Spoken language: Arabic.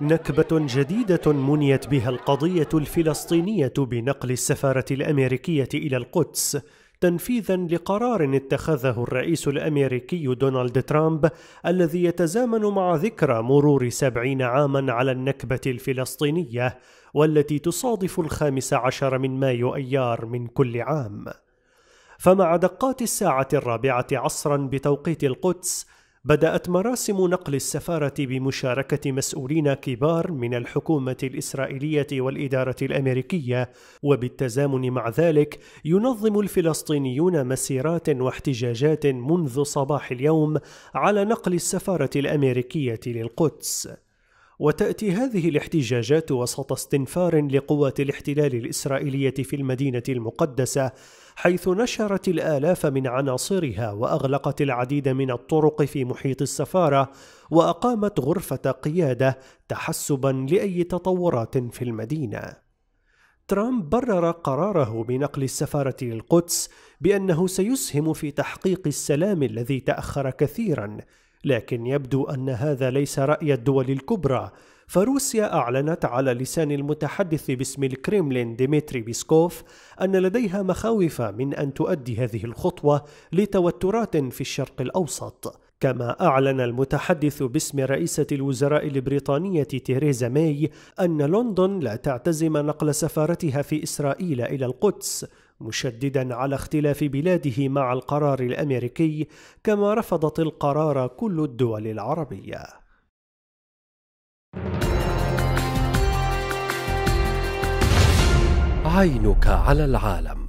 نكبة جديدة منيت بها القضية الفلسطينية بنقل السفارة الأمريكية إلى القدس تنفيذا لقرار اتخذه الرئيس الأمريكي دونالد ترامب الذي يتزامن مع ذكرى مرور سبعين عاما على النكبة الفلسطينية والتي تصادف الخامس عشر من مايو أيار من كل عام فمع دقات الساعة الرابعة عصرا بتوقيت القدس بدأت مراسم نقل السفارة بمشاركة مسؤولين كبار من الحكومة الإسرائيلية والإدارة الأمريكية، وبالتزامن مع ذلك ينظم الفلسطينيون مسيرات واحتجاجات منذ صباح اليوم على نقل السفارة الأمريكية للقدس. وتأتي هذه الاحتجاجات وسط استنفار لقوات الاحتلال الإسرائيلية في المدينة المقدسة حيث نشرت الآلاف من عناصرها وأغلقت العديد من الطرق في محيط السفارة وأقامت غرفة قيادة تحسبا لأي تطورات في المدينة ترامب برر قراره بنقل السفارة للقدس بأنه سيسهم في تحقيق السلام الذي تأخر كثيرا لكن يبدو أن هذا ليس رأي الدول الكبرى فروسيا أعلنت على لسان المتحدث باسم الكريملين ديمتري بيسكوف أن لديها مخاوف من أن تؤدي هذه الخطوة لتوترات في الشرق الأوسط كما أعلن المتحدث باسم رئيسة الوزراء البريطانية تيريزا ماي أن لندن لا تعتزم نقل سفارتها في إسرائيل إلى القدس مشددا على اختلاف بلاده مع القرار الامريكي كما رفضت القرار كل الدول العربيه عينك على العالم